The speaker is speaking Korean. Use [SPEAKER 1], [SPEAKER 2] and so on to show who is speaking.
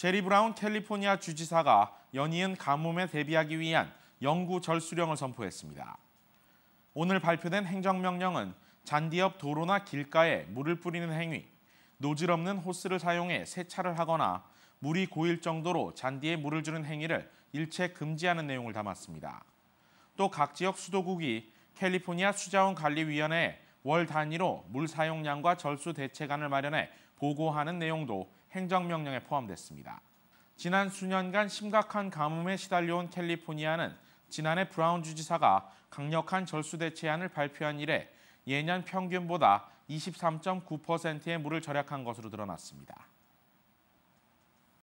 [SPEAKER 1] 제리 브라운 캘리포니아 주지사가 연이은 가뭄에 대비하기 위한 영구 절수령을 선포했습니다. 오늘 발표된 행정명령은 잔디 옆 도로나 길가에 물을 뿌리는 행위, 노즐 없는 호스를 사용해 세차를 하거나 물이 고일 정도로 잔디에 물을 주는 행위를 일체 금지하는 내용을 담았습니다. 또 각 지역 수도국이 캘리포니아 수자원 관리위원회에 월 단위로 물 사용량과 절수 대책안을 마련해 보고하는 내용도 행정명령에 포함됐습니다. 지난 수년간 심각한 가뭄에 시달려온 캘리포니아는 지난해 브라운 주지사가 강력한 절수 대책안을 발표한 이래 예년 평균보다 23.9%의 물을 절약한 것으로 드러났습니다.